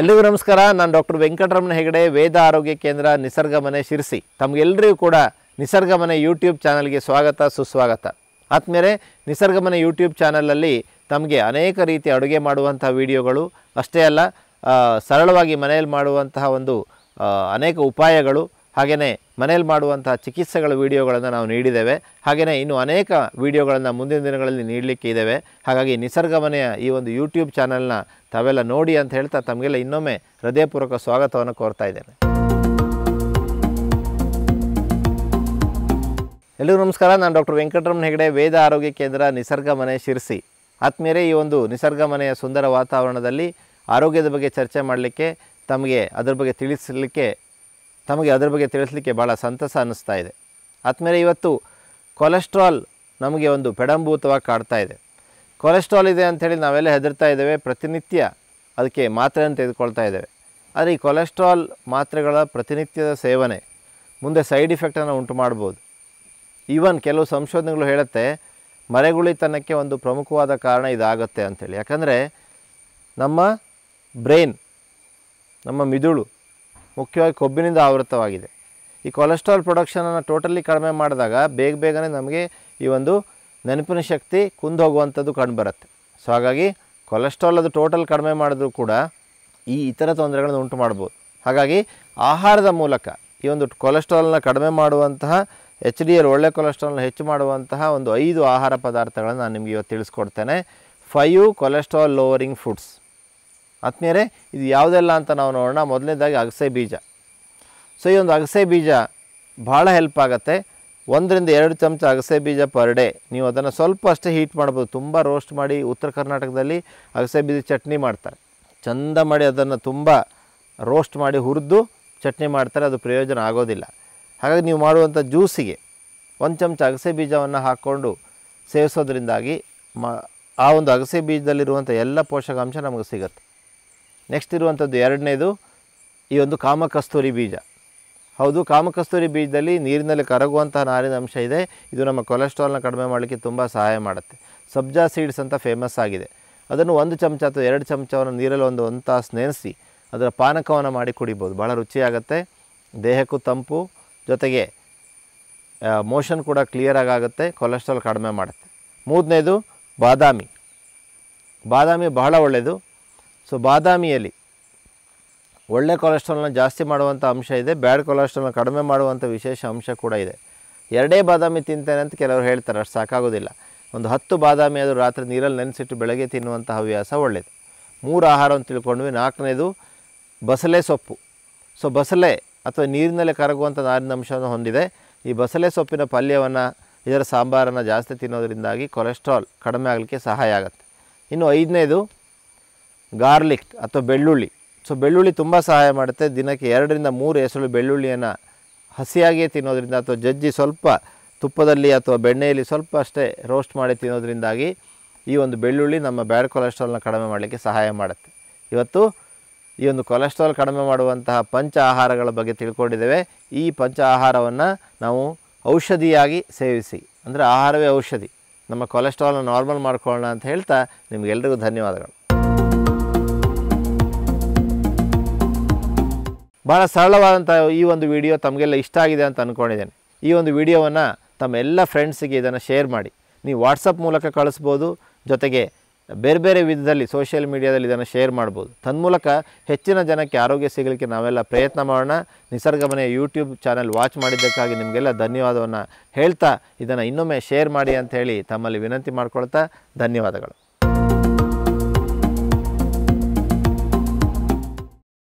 ಎಲ್ರಿಗೂ ನಮಸ್ಕಾರ ನಾನು ಡಾಕ್ಟರ್ ವೆಂಕಟರಮಣ ಹೆಗಡೆ ವೇದ ಆರೋಗ್ಯ ಕೇಂದ್ರ ನಿಸರ್ಗ ಮನೆ ಶಿರ್ಸಿ ತಮಗೆಲ್ಲರಿಗೂ ಕೂಡ ನಿಸರ್ಗ ಮನೆ ಯೂಟ್ಯೂಬ್ ಚಾನಲ್ಗೆ ಸ್ವಾಗತ ಸುಸ್ವಾಗತ ಆದಮೇಲೆ ನಿಸರ್ಗ ಮನೆ ಯೂಟ್ಯೂಬ್ ಚಾನಲಲ್ಲಿ ತಮಗೆ ಅನೇಕ ರೀತಿ ಅಡುಗೆ ಮಾಡುವಂಥ ವಿಡಿಯೋಗಳು ಅಷ್ಟೇ ಅಲ್ಲ ಸರಳವಾಗಿ ಮನೆಯಲ್ಲಿ ಮಾಡುವಂತಹ ಒಂದು ಅನೇಕ ಉಪಾಯಗಳು ಹಾಗೆಯೇ ಮನೆಯಲ್ಲಿ ಮಾಡುವಂಥ ಚಿಕಿತ್ಸೆಗಳ ವಿಡಿಯೋಗಳನ್ನು ನಾವು ನೀಡಿದ್ದೇವೆ ಹಾಗೆಯೇ ಇನ್ನು ಅನೇಕ ವೀಡಿಯೋಗಳನ್ನು ಮುಂದಿನ ದಿನಗಳಲ್ಲಿ ನೀಡಲಿಕ್ಕೆ ಇದ್ದೇವೆ ಹಾಗಾಗಿ ನಿಸರ್ಗಮನೆಯ ಈ ಒಂದು ಯೂಟ್ಯೂಬ್ ಚಾನಲ್ನ ತಾವೆಲ್ಲ ನೋಡಿ ಅಂತ ಹೇಳ್ತಾ ತಮಗೆಲ್ಲ ಇನ್ನೊಮ್ಮೆ ಹೃದಯಪೂರ್ವಕ ಸ್ವಾಗತವನ್ನು ಕೋರ್ತಾ ಇದ್ದೇನೆ ಎಲ್ಲರೂ ನಮಸ್ಕಾರ ನಾನು ಡಾಕ್ಟರ್ ವೆಂಕಟರಮಣ ಹೆಗಡೆ ವೇದ ಆರೋಗ್ಯ ಕೇಂದ್ರ ನಿಸರ್ಗ ಮನೆ ಶಿರ್ಸಿ ಆತ್ಮೀಯರೇ ಈ ಒಂದು ನಿಸರ್ಗ ಮನೆಯ ಸುಂದರ ವಾತಾವರಣದಲ್ಲಿ ಆರೋಗ್ಯದ ಬಗ್ಗೆ ಚರ್ಚೆ ಮಾಡಲಿಕ್ಕೆ ತಮಗೆ ಅದರ ಬಗ್ಗೆ ತಿಳಿಸಲಿಕ್ಕೆ ತಮಗೆ ಅದರ ಬಗ್ಗೆ ತಿಳಿಸ್ಲಿಕ್ಕೆ ಭಾಳ ಸಂತಸ ಅನ್ನಿಸ್ತಾ ಇದೆ ಆದಮೇಲೆ ಇವತ್ತು ಕೊಲೆಸ್ಟ್ರಾಲ್ ನಮಗೆ ಒಂದು ಪೆಡಂಭೂತವಾಗಿ ಕಾಡ್ತಾ ಇದೆ ಕೊಲೆಸ್ಟ್ರಾಲ್ ಇದೆ ಅಂಥೇಳಿ ನಾವೆಲ್ಲ ಹೆದರ್ತಾ ಇದ್ದೇವೆ ಪ್ರತಿನಿತ್ಯ ಅದಕ್ಕೆ ಮಾತ್ರೆಯನ್ನು ತೆಗೆದುಕೊಳ್ತಾ ಇದ್ದೇವೆ ಆದರೆ ಈ ಕೊಲೆಸ್ಟ್ರಾಲ್ ಮಾತ್ರೆಗಳ ಪ್ರತಿನಿತ್ಯದ ಸೇವನೆ ಮುಂದೆ ಸೈಡ್ ಇಫೆಕ್ಟನ್ನು ಉಂಟು ಮಾಡ್ಬೋದು ಈವನ್ ಕೆಲವು ಸಂಶೋಧನೆಗಳು ಹೇಳುತ್ತೆ ಮರೆಗುಳಿತನಕ್ಕೆ ಒಂದು ಪ್ರಮುಖವಾದ ಕಾರಣ ಇದಾಗುತ್ತೆ ಅಂಥೇಳಿ ಯಾಕಂದರೆ ನಮ್ಮ ಬ್ರೈನ್ ನಮ್ಮ ಮಿದುಳು ಮುಖ್ಯವಾಗಿ ಕೊಬ್ಬಿನಿಂದ ಆವೃತವಾಗಿದೆ ಈ ಕೊಲೆಸ್ಟ್ರಾಲ್ ಪ್ರೊಡಕ್ಷನನ್ನು ಟೋಟಲಿ ಕಡಿಮೆ ಮಾಡಿದಾಗ ಬೇಗ ಬೇಗನೆ ನಮಗೆ ಈ ಒಂದು ನೆನಪಿನ ಶಕ್ತಿ ಕುಂದೋಗುವಂಥದ್ದು ಕಂಡುಬರುತ್ತೆ ಸೊ ಹಾಗಾಗಿ ಕೊಲೆಸ್ಟ್ರಾಲ್ ಅದು ಟೋಟಲ್ ಕಡಿಮೆ ಮಾಡಿದ್ರೂ ಕೂಡ ಈ ಇತರ ತೊಂದರೆಗಳನ್ನು ಉಂಟು ಮಾಡ್ಬೋದು ಹಾಗಾಗಿ ಆಹಾರದ ಮೂಲಕ ಈ ಒಂದು ಕೊಲೆಸ್ಟ್ರಾಲ್ನ ಕಡಿಮೆ ಮಾಡುವಂತಹ ಎಚ್ ಡಿ ಎಲ್ ಒಳ್ಳೆ ಕೊಲೆಸ್ಟ್ರಾಲ್ನ ಹೆಚ್ಚು ಮಾಡುವಂತಹ ಒಂದು ಐದು ಆಹಾರ ಪದಾರ್ಥಗಳನ್ನು ನಾನು ನಿಮಗೆ ಇವತ್ತು ತಿಳಿಸ್ಕೊಡ್ತೇನೆ ಫೈವ್ ಕೊಲೆಸ್ಟ್ರಾಲ್ ಲೋವರಿಂಗ್ ಫುಡ್ಸ್ ಆತ್ಮೀಯರೇ ಇದು ಯಾವುದೆಲ್ಲ ಅಂತ ನಾವು ನೋಡೋಣ ಮೊದಲನೇದಾಗಿ ಅಗಸೆ ಬೀಜ ಸೊ ಈ ಒಂದು ಅಗಸೆ ಬೀಜ ಭಾಳ ಹೆಲ್ಪ್ ಆಗುತ್ತೆ ಒಂದರಿಂದ ಎರಡು ಚಮಚ ಅಗಸೆ ಬೀಜ ಪರ್ ಡೇ ನೀವು ಅದನ್ನು ಸ್ವಲ್ಪ ಅಷ್ಟೇ ಹೀಟ್ ಮಾಡ್ಬೋದು ತುಂಬ ರೋಸ್ಟ್ ಮಾಡಿ ಉತ್ತರ ಕರ್ನಾಟಕದಲ್ಲಿ ಅಗಸೆ ಬೀಜ ಚಟ್ನಿ ಮಾಡ್ತಾರೆ ಚಂದ ಮಾಡಿ ಅದನ್ನು ತುಂಬ ರೋಸ್ಟ್ ಮಾಡಿ ಹುರಿದು ಚಟ್ನಿ ಮಾಡ್ತಾರೆ ಅದು ಪ್ರಯೋಜನ ಆಗೋದಿಲ್ಲ ಹಾಗಾಗಿ ನೀವು ಮಾಡುವಂಥ ಜ್ಯೂಸಿಗೆ ಒಂದು ಚಮಚ ಅಗಸೆ ಬೀಜವನ್ನು ಹಾಕ್ಕೊಂಡು ಸೇವಿಸೋದ್ರಿಂದಾಗಿ ಮ ಆ ಒಂದು ಅಗಸೆ ಬೀಜದಲ್ಲಿರುವಂಥ ಎಲ್ಲ ಪೋಷಕಾಂಶ ನಮಗೆ ಸಿಗುತ್ತೆ ನೆಕ್ಸ್ಟ್ ಇರುವಂಥದ್ದು ಎರಡನೇದು ಈ ಒಂದು ಕಾಮಕಸ್ತೂರಿ ಬೀಜ ಹೌದು ಕಾಮಕಸ್ತೂರಿ ಬೀಜದಲ್ಲಿ ನೀರಿನಲ್ಲಿ ಕರಗುವಂಥ ನಾರಿನ ಅಂಶ ಇದೆ ಇದು ನಮ್ಮ ಕೊಲೆಸ್ಟ್ರಾಲ್ನ ಕಡಿಮೆ ಮಾಡಲಿಕ್ಕೆ ತುಂಬ ಸಹಾಯ ಮಾಡುತ್ತೆ ಸಬ್ಜಾ ಸೀಡ್ಸ್ ಅಂತ ಫೇಮಸ್ ಆಗಿದೆ ಅದನ್ನು ಒಂದು ಚಮಚ ಅಥವಾ ಎರಡು ಚಮಚವನ್ನು ನೀರಲ್ಲಿ ಒಂದು ಒಂದು ತಾಸು ನೆನೆಸಿ ಅದರ ಪಾನಕವನ್ನು ಮಾಡಿ ಕುಡಿಬೋದು ಭಾಳ ರುಚಿಯಾಗುತ್ತೆ ದೇಹಕ್ಕೂ ತಂಪು ಜೊತೆಗೆ ಮೋಷನ್ ಕೂಡ ಕ್ಲಿಯರ್ ಆಗುತ್ತೆ ಕೊಲೆಸ್ಟ್ರಾಲ್ ಕಡಿಮೆ ಮಾಡುತ್ತೆ ಮೂರನೇದು ಬಾದಾಮಿ ಬಾದಾಮಿ ಬಹಳ ಒಳ್ಳೆಯದು ಸೊ ಬಾದಾಮಿಯಲ್ಲಿ ಒಳ್ಳೆ ಕೊಲೆಸ್ಟ್ರಾಲ್ನ ಜಾಸ್ತಿ ಮಾಡುವಂಥ ಅಂಶ ಇದೆ ಬ್ಯಾಡ್ ಕೊಲೆಸ್ಟ್ರಾಲ್ನ ಕಡಿಮೆ ಮಾಡುವಂಥ ವಿಶೇಷ ಅಂಶ ಕೂಡ ಇದೆ ಎರಡೇ ಬಾದಾಮಿ ತಿಂತೇನೆ ಅಂತ ಕೆಲವರು ಹೇಳ್ತಾರೆ ಅಷ್ಟು ಸಾಕಾಗೋದಿಲ್ಲ ಒಂದು ಹತ್ತು ಬಾದಾಮಿ ಆದರೂ ರಾತ್ರಿ ನೀರಲ್ಲಿ ನೆನೆಸಿಟ್ಟು ಬೆಳಗ್ಗೆ ತಿನ್ನುವಂಥ ಹವ್ಯಾಸ ಒಳ್ಳೆಯದು ಮೂರು ಆಹಾರವನ್ನು ತಿಳ್ಕೊಂಡ್ವಿ ನಾಲ್ಕನೇದು ಬಸಳೆ ಸೊಪ್ಪು ಸೊ ಬಸಳೆ ಅಥವಾ ನೀರಿನಲ್ಲಿ ಕರಗುವಂಥ ನಾರಿನ ಅಂಶವನ್ನು ಹೊಂದಿದೆ ಈ ಬಸಳೆ ಸೊಪ್ಪಿನ ಪಲ್ಯವನ್ನು ಇದರ ಸಾಂಬಾರನ್ನು ಜಾಸ್ತಿ ತಿನ್ನೋದರಿಂದಾಗಿ ಕೊಲೆಸ್ಟ್ರಾಲ್ ಕಡಿಮೆ ಆಗಲಿಕ್ಕೆ ಸಹಾಯ ಆಗುತ್ತೆ ಇನ್ನು ಐದನೇದು ಗಾರ್ಲಿಕ್ ಅಥವಾ ಬೆಳ್ಳುಳ್ಳಿ ಸೊ ಬೆಳ್ಳುಳ್ಳಿ ತುಂಬ ಸಹಾಯ ಮಾಡುತ್ತೆ ದಿನಕ್ಕೆ ಎರಡರಿಂದ ಮೂರು ಹೆಸರು ಬೆಳ್ಳುಳ್ಳಿಯನ್ನು ಹಸಿಯಾಗಿಯೇ ತಿನ್ನೋದರಿಂದ ಅಥವಾ ಜಜ್ಜಿ ಸ್ವಲ್ಪ ತುಪ್ಪದಲ್ಲಿ ಅಥವಾ ಬೆಣ್ಣೆಯಲ್ಲಿ ಸ್ವಲ್ಪ ಅಷ್ಟೇ ರೋಸ್ಟ್ ಮಾಡಿ ತಿನ್ನೋದ್ರಿಂದಾಗಿ ಈ ಒಂದು ಬೆಳ್ಳುಳ್ಳಿ ನಮ್ಮ ಬ್ಯಾಡ್ ಕೊಲೆಸ್ಟ್ರಾಲ್ನ ಕಡಿಮೆ ಮಾಡಲಿಕ್ಕೆ ಸಹಾಯ ಮಾಡುತ್ತೆ ಇವತ್ತು ಈ ಒಂದು ಕೊಲೆಸ್ಟ್ರಾಲ್ ಕಡಿಮೆ ಮಾಡುವಂತಹ ಪಂಚ ಆಹಾರಗಳ ಬಗ್ಗೆ ತಿಳ್ಕೊಂಡಿದ್ದೇವೆ ಈ ಪಂಚ ಆಹಾರವನ್ನು ನಾವು ಔಷಧಿಯಾಗಿ ಸೇವಿಸಿ ಅಂದರೆ ಆಹಾರವೇ ಔಷಧಿ ನಮ್ಮ ಕೊಲೆಸ್ಟ್ರಾಲ್ನ ನಾರ್ಮಲ್ ಮಾಡ್ಕೊಳ್ಳೋಣ ಅಂತ ಹೇಳ್ತಾ ನಿಮಗೆಲ್ರಿಗೂ ಧನ್ಯವಾದಗಳು ಭಾಳ ಸರಳವಾದಂಥ ಈ ಒಂದು ವಿಡಿಯೋ ತಮಗೆಲ್ಲ ಇಷ್ಟ ಆಗಿದೆ ಅಂತ ಅಂದ್ಕೊಂಡಿದ್ದೇನೆ ಈ ಒಂದು ವಿಡಿಯೋವನ್ನು ತಮ್ಮ ಎಲ್ಲ ಫ್ರೆಂಡ್ಸಿಗೆ ಇದನ್ನು ಶೇರ್ ಮಾಡಿ ನೀವು ವಾಟ್ಸಪ್ ಮೂಲಕ ಕಳಿಸ್ಬೋದು ಜೊತೆಗೆ ಬೇರೆ ಬೇರೆ ವಿಧದಲ್ಲಿ ಸೋಷಿಯಲ್ ಮೀಡಿಯಾದಲ್ಲಿ ಇದನ್ನು ಶೇರ್ ಮಾಡ್ಬೋದು ತನ್ಮೂಲಕ ಹೆಚ್ಚಿನ ಜನಕ್ಕೆ ಆರೋಗ್ಯ ಸಿಗಲಿಕ್ಕೆ ನಾವೆಲ್ಲ ಪ್ರಯತ್ನ ಮಾಡೋಣ ನಿಸರ್ಗ ಮನೆಯ ಯೂಟ್ಯೂಬ್ ಚಾನಲ್ ವಾಚ್ ಮಾಡಿದ್ದಕ್ಕಾಗಿ ನಿಮಗೆಲ್ಲ ಧನ್ಯವಾದವನ್ನು ಹೇಳ್ತಾ ಇದನ್ನು ಇನ್ನೊಮ್ಮೆ ಶೇರ್ ಮಾಡಿ ಅಂತ ಹೇಳಿ ತಮ್ಮಲ್ಲಿ ವಿನಂತಿ ಮಾಡ್ಕೊಳ್ತಾ ಧನ್ಯವಾದಗಳು